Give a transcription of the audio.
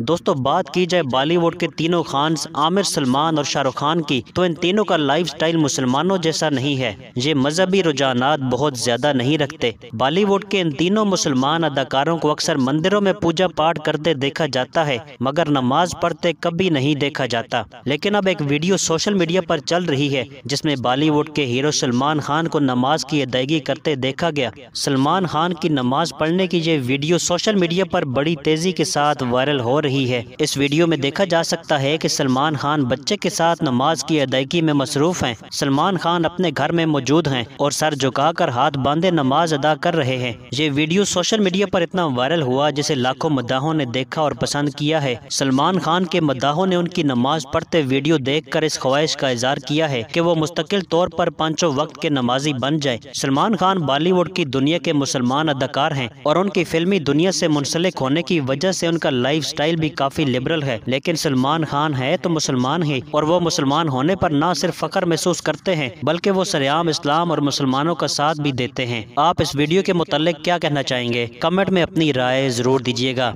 दोस्तों बात की जाए बॉलीवुड के तीनों खान आमिर सलमान और शाहरुख खान की तो इन तीनों का लाइफस्टाइल मुसलमानों जैसा नहीं है ये मजहबी रुझान बहुत ज्यादा नहीं रखते बॉलीवुड के इन तीनों मुसलमान अदाकारों को अक्सर मंदिरों में पूजा पाठ करते देखा जाता है मगर नमाज पढ़ते कभी नहीं देखा जाता लेकिन अब एक वीडियो सोशल मीडिया पर चल रही है जिसमे बॉलीवुड के हीरो सलमान खान को नमाज की अदायगी करते देखा गया सलमान खान की नमाज पढ़ने की ये वीडियो सोशल मीडिया पर बड़ी तेजी के साथ वायरल हो रही है इस वीडियो में देखा जा सकता है कि सलमान खान बच्चे के साथ नमाज की अदायगी में मसरूफ हैं सलमान खान अपने घर में मौजूद हैं और सर झुकाकर हाथ बांधे नमाज अदा कर रहे हैं ये वीडियो सोशल मीडिया पर इतना वायरल हुआ जिसे लाखों मद्दाहों ने देखा और पसंद किया है सलमान खान के मद्दाहों ने उनकी नमाज पढ़ते वीडियो देख कर इस ख्वाहिश का इजहार किया है की वो मुस्तकिल तौर पर पांचों वक्त के नमाजी बन जाए सलमान खान बॉलीवुड की दुनिया के मुसलमान अदाकार हैं और उनकी फिल्मी दुनिया से मुंसलिक होने की वजह से उनका लाइफ स्टाइल स्टाइल भी काफ़ी लिबरल है लेकिन सलमान खान है तो मुसलमान ही और वो मुसलमान होने पर ना सिर्फ फ़ख्र महसूस करते हैं बल्कि वो सरेआम इस्लाम और मुसलमानों का साथ भी देते हैं आप इस वीडियो के मुतालिक क्या कहना चाहेंगे कमेंट में अपनी राय ज़रूर दीजिएगा